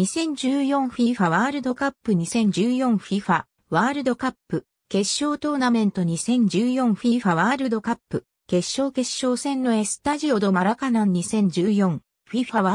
2014FIFA ワールドカップ 2014FIFA ワールドカップ決勝トーナメント 2014FIFA ワールドカップ決勝決勝戦のエスタジオドマラカナン 2014FIFA ワ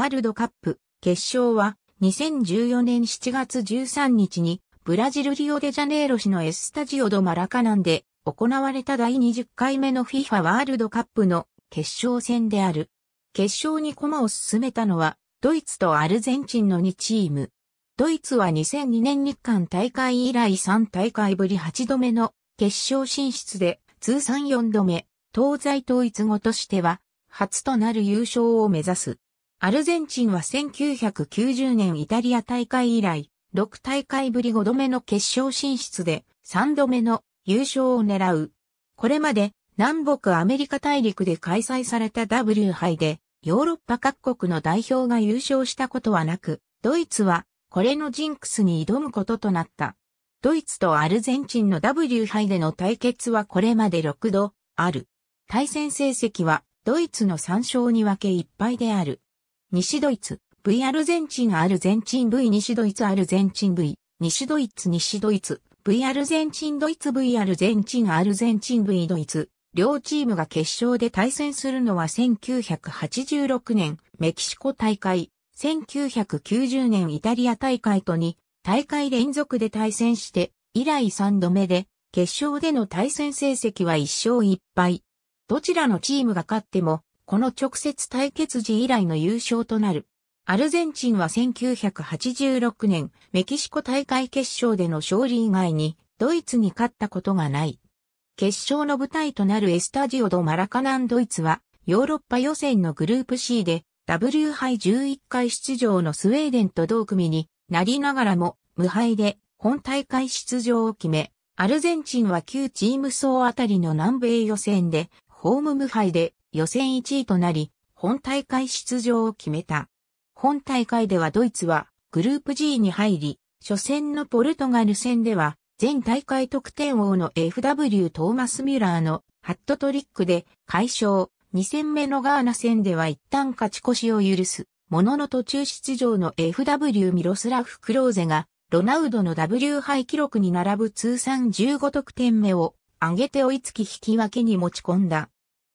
ールドカップ決勝は2014年7月13日にブラジルリオデジャネイロ市のエスタジオドマラカナンで行われた第20回目の FIFA ワールドカップの決勝戦である。決勝に駒を進めたのはドイツとアルゼンチンの2チーム。ドイツは2002年日韓大会以来3大会ぶり8度目の決勝進出で通算4度目、東西統一後としては初となる優勝を目指す。アルゼンチンは1990年イタリア大会以来6大会ぶり5度目の決勝進出で3度目の優勝を狙う。これまで南北アメリカ大陸で開催された W 杯でヨーロッパ各国の代表が優勝したことはなく、ドイツはこれのジンクスに挑むこととなった。ドイツとアルゼンチンの W 杯での対決はこれまで6度ある。対戦成績はドイツの3勝に分け1敗である。西ドイツ、V アルゼンチンアルゼンチン V 西ドイツアルゼンチン V 西ドイツ西ドイツ V アルゼンチンドイツ V アルゼンチンアルゼンチン V ドイツ両チームが決勝で対戦するのは1986年メキシコ大会、1990年イタリア大会と2大会連続で対戦して以来3度目で決勝での対戦成績は1勝1敗。どちらのチームが勝ってもこの直接対決時以来の優勝となる。アルゼンチンは1986年メキシコ大会決勝での勝利以外にドイツに勝ったことがない。決勝の舞台となるエスタジオド・マラカナンドイツは、ヨーロッパ予選のグループ C で、W 杯11回出場のスウェーデンと同組になりながらも、無敗で本大会出場を決め、アルゼンチンは旧チーム層あたりの南米予選で、ホーム無敗で予選1位となり、本大会出場を決めた。本大会ではドイツはグループ G に入り、初戦のポルトガル戦では前大会得点王の FW トーマス・ミュラーのハットトリックで解消。2戦目のガーナ戦では一旦勝ち越しを許す。ものの途中出場の FW ミロスラフ・クローゼがロナウドの W 杯記録に並ぶ通算15得点目を上げて追いつき引き分けに持ち込んだ。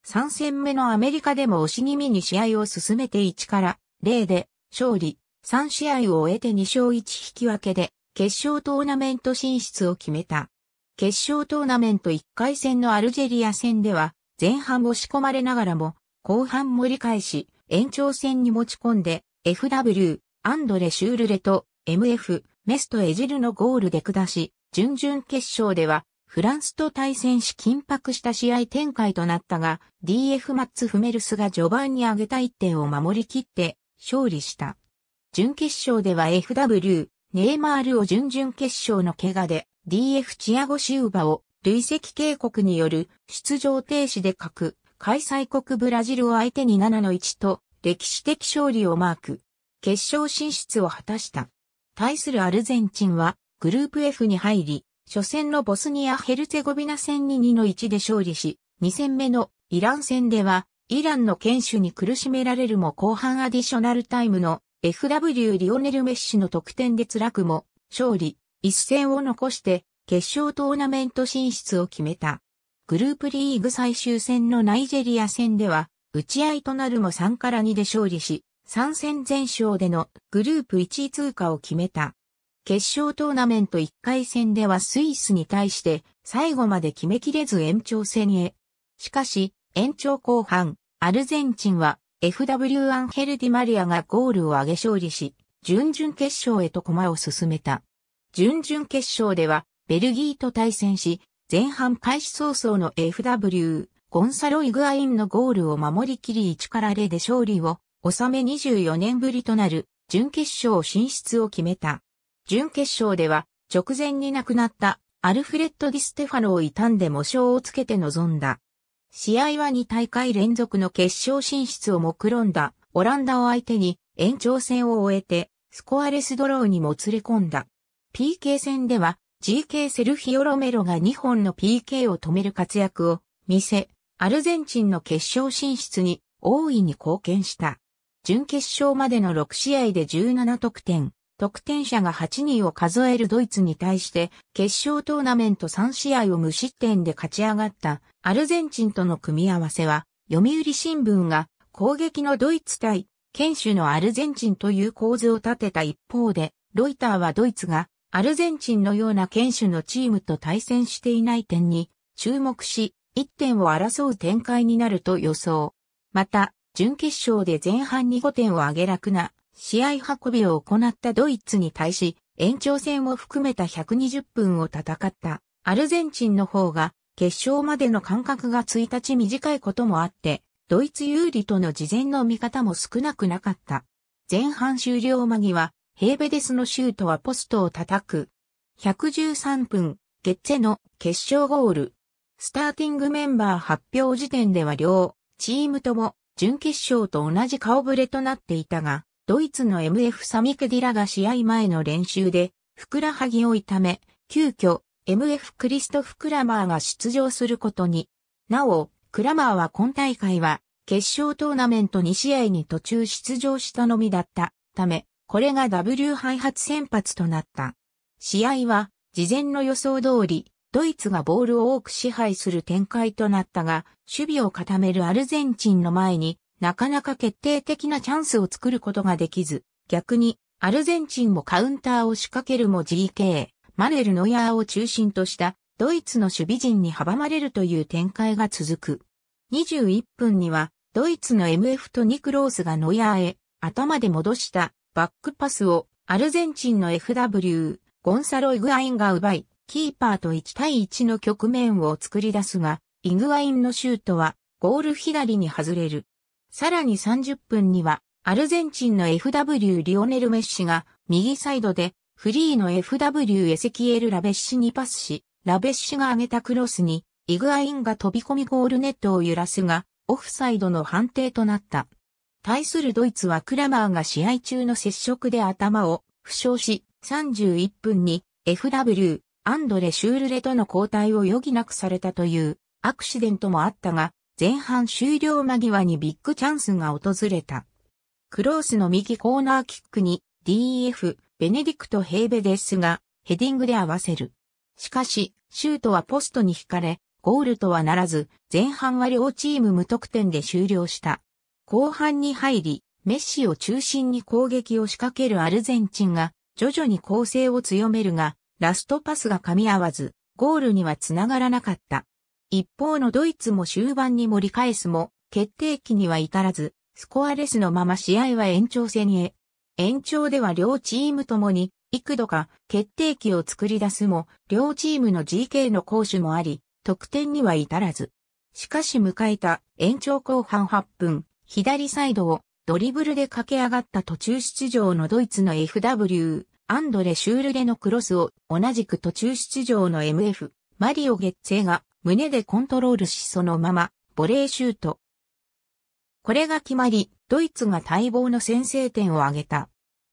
3戦目のアメリカでも押し気味に試合を進めて1から0で勝利、3試合を終えて2勝1引き分けで決勝トーナメント進出を決めた。決勝トーナメント1回戦のアルジェリア戦では、前半押し込まれながらも、後半盛り返し、延長戦に持ち込んで、FW、アンドレ・シュールレと、MF、メスト・エジルのゴールで下し、準々決勝では、フランスと対戦し緊迫した試合展開となったが、DF マッツ・フメルスが序盤に上げた1点を守り切って、勝利した。準決勝では FW、ネイマールを準々決勝の怪我で DF チアゴシウバを累積警告による出場停止で各開催国ブラジルを相手に7の1と歴史的勝利をマーク。決勝進出を果たした。対するアルゼンチンはグループ F に入り、初戦のボスニア・ヘルツェゴビナ戦に2の1で勝利し、2戦目のイラン戦ではイランの堅守に苦しめられるも後半アディショナルタイムの FW リオネル・メッシの得点で辛くも、勝利、一戦を残して、決勝トーナメント進出を決めた。グループリーグ最終戦のナイジェリア戦では、打ち合いとなるも3から2で勝利し、3戦全勝でのグループ1位通過を決めた。決勝トーナメント1回戦ではスイスに対して最後まで決めきれず延長戦へ。しかし、延長後半、アルゼンチンは FW アンヘル・ディマリアがゴールを挙げ勝利し、準々決勝へと駒を進めた。準々決勝では、ベルギーと対戦し、前半開始早々の FW、ゴンサロ・イグアインのゴールを守りきり1から0で勝利を、収め24年ぶりとなる、準決勝進出を決めた。準決勝では、直前に亡くなったアルフレッド・ディ・ステファノを痛んで模章をつけて臨んだ。試合は2大会連続の決勝進出を目論んだオランダを相手に延長戦を終えてスコアレスドローにもつれ込んだ。PK 戦では GK セルヒオ・ロメロが2本の PK を止める活躍を見せ、アルゼンチンの決勝進出に大いに貢献した。準決勝までの6試合で17得点、得点者が8人を数えるドイツに対して、決勝トーナメント3試合を無失点で勝ち上がったアルゼンチンとの組み合わせは、読売新聞が攻撃のドイツ対堅守のアルゼンチンという構図を立てた一方で、ロイターはドイツがアルゼンチンのような堅守のチームと対戦していない点に注目し、1点を争う展開になると予想。また、準決勝で前半に5点を挙げ楽な試合運びを行ったドイツに対し、延長戦を含めた120分を戦ったアルゼンチンの方が決勝までの間隔が1日短いこともあって、ドイツ有利との事前の見方も少なくなかった。前半終了間際、ヘーベデスのシュートはポストを叩く。113分、ゲッツェの決勝ゴール。スターティングメンバー発表時点では両チームとも準決勝と同じ顔ぶれとなっていたが、ドイツの MF サミケディラが試合前の練習で、ふくらはぎを痛め、急遽、MF クリストフ・クラマーが出場することに。なお、クラマーは今大会は、決勝トーナメント2試合に途中出場したのみだったため、これが W 敗発先発となった。試合は、事前の予想通り、ドイツがボールを多く支配する展開となったが、守備を固めるアルゼンチンの前に、なかなか決定的なチャンスを作ることができず、逆に、アルゼンチンもカウンターを仕掛けるも GK、マネル・ノヤーを中心としたドイツの守備陣に阻まれるという展開が続く。21分にはドイツの MF とニクロースがノヤーへ頭で戻したバックパスをアルゼンチンの FW、ゴンサロ・イグアインが奪い、キーパーと1対1の局面を作り出すが、イグアインのシュートはゴール左に外れる。さらに30分には、アルゼンチンの FW リオネル・メッシが、右サイドで、フリーの FW エセキエル・ラベッシにパスし、ラベッシが上げたクロスに、イグアインが飛び込みゴールネットを揺らすが、オフサイドの判定となった。対するドイツはクラマーが試合中の接触で頭を負傷し、31分に FW、アンドレ・シュールレとの交代を余儀なくされたというアクシデントもあったが、前半終了間際にビッグチャンスが訪れた。クロースの右コーナーキックに DF、ベネディクト・ヘーベデスがヘディングで合わせる。しかし、シュートはポストに惹かれ、ゴールとはならず、前半は両チーム無得点で終了した。後半に入り、メッシを中心に攻撃を仕掛けるアルゼンチンが、徐々に攻勢を強めるが、ラストパスが噛み合わず、ゴールには繋がらなかった。一方のドイツも終盤に盛り返すも、決定機には至らず、スコアレスのまま試合は延長戦へ。延長では両チームともに、幾度か決定機を作り出すも、両チームの GK の攻守もあり、得点には至らず。しかし迎えた延長後半8分、左サイドをドリブルで駆け上がった途中出場のドイツの FW、アンドレ・シュールレのクロスを同じく途中出場の MF、マリオ・ゲッツェが胸でコントロールしそのまま、ボレーシュート。これが決まり、ドイツが待望の先制点を挙げた。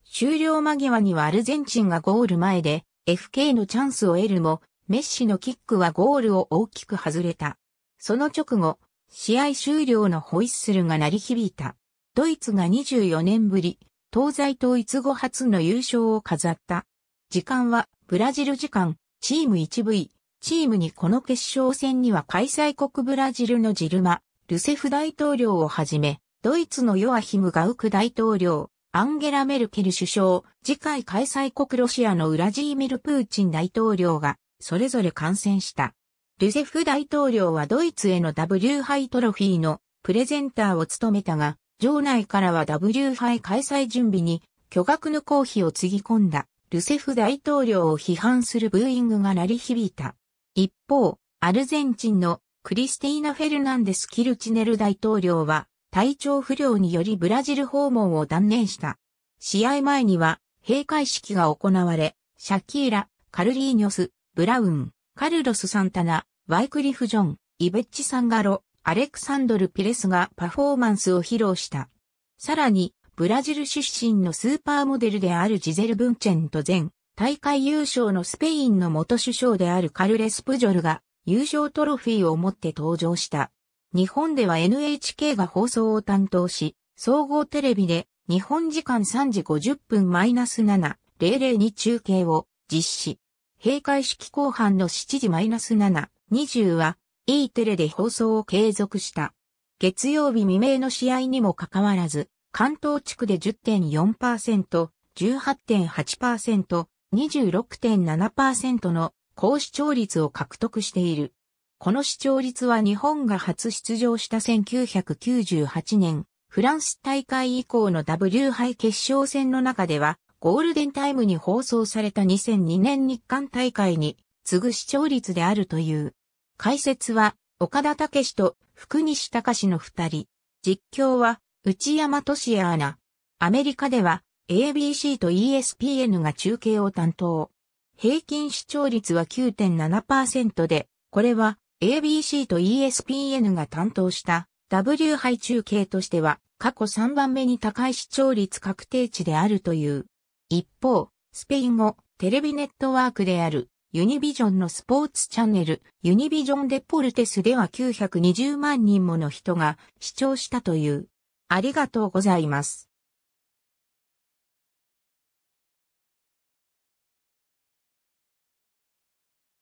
終了間際にはアルゼンチンがゴール前で FK のチャンスを得るも、メッシのキックはゴールを大きく外れた。その直後、試合終了のホイッスルが鳴り響いた。ドイツが24年ぶり、東西統一後初の優勝を飾った。時間は、ブラジル時間、チーム 1V、チームにこの決勝戦には開催国ブラジルのジルマ、ルセフ大統領をはじめ、ドイツのヨアヒム・ガウク大統領、アンゲラ・メルケル首相、次回開催国ロシアのウラジーミル・プーチン大統領が、それぞれ感染した。ルセフ大統領はドイツへの W 杯トロフィーのプレゼンターを務めたが、場内からは W 杯開催準備に巨額の公費をつぎ込んだルセフ大統領を批判するブーイングが鳴り響いた。一方、アルゼンチンのクリスティーナ・フェルナンデス・キルチネル大統領は体調不良によりブラジル訪問を断念した。試合前には閉会式が行われ、シャキーラ、カルリーニョス、ブラウン、カルロス・サンタナ、ワイクリフ・ジョン、イベッチ・サンガロ、アレクサンドル・ピレスがパフォーマンスを披露した。さらに、ブラジル出身のスーパーモデルであるジゼル・ブンチェンと前、大会優勝のスペインの元首相であるカルレス・プジョルが優勝トロフィーを持って登場した。日本では NHK が放送を担当し、総合テレビで日本時間3時50分 -7.00 に中継を実施。閉会式後半の7時 -7.20 は E テレで放送を継続した。月曜日未明の試合にもかかわらず、関東地区で10.4%、18.8%、26.7%の高視聴率を獲得している。この視聴率は日本が初出場した1998年、フランス大会以降の W 杯決勝戦の中では、ゴールデンタイムに放送された2002年日韓大会に次ぐ視聴率であるという。解説は、岡田武史と福西隆の二人。実況は、内山俊也アナ。アメリカでは、ABC と ESPN が中継を担当。平均視聴率は9.7%で、これは ABC と ESPN が担当した W 杯中継としては過去3番目に高い視聴率確定値であるという。一方、スペイン語、テレビネットワークであるユニビジョンのスポーツチャンネル、ユニビジョンデポルテスでは920万人もの人が視聴したという。ありがとうございます。